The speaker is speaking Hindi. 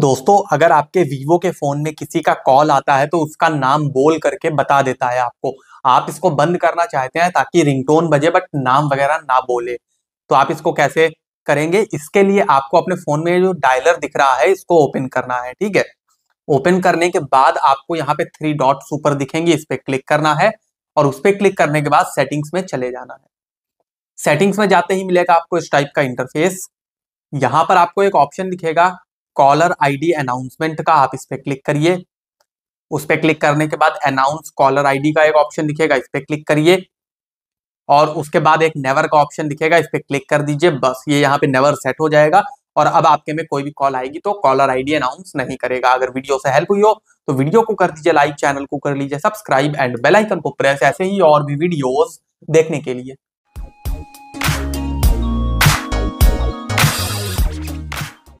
दोस्तों अगर आपके वीवो के फोन में किसी का कॉल आता है तो उसका नाम बोल करके बता देता है आपको आप इसको बंद करना चाहते हैं ताकि रिंगटोन बजे बट नाम वगैरह ना बोले तो आप इसको कैसे करेंगे इसके लिए आपको अपने फोन में जो डायलर दिख रहा है इसको ओपन करना है ठीक है ओपन करने के बाद आपको यहाँ पे थ्री डॉट ऊपर दिखेंगे इस पर क्लिक करना है और उस पर क्लिक करने के बाद सेटिंग्स में चले जाना है सेटिंग्स में जाते ही मिलेगा आपको इस टाइप का इंटरफेस यहाँ पर आपको एक ऑप्शन दिखेगा कॉलर आईडी अनाउंसमेंट का आप इस पर क्लिक करिए उस पर क्लिक करने के बाद अनाउंस कॉलर आईडी का एक ऑप्शन दिखेगा इस पर क्लिक करिए और उसके बाद एक नेवर का ऑप्शन दिखेगा इस पर क्लिक कर दीजिए बस ये यहाँ पे नेवर सेट हो जाएगा और अब आपके में कोई भी कॉल आएगी तो कॉलर आईडी अनाउंस नहीं करेगा अगर वीडियो से हेल्प हुई हो तो वीडियो को कर दीजिए लाइक चैनल को कर लीजिए सब्सक्राइब एंड बेलाइकन को प्रेस ऐसे ही और भी वीडियोस देखने के लिए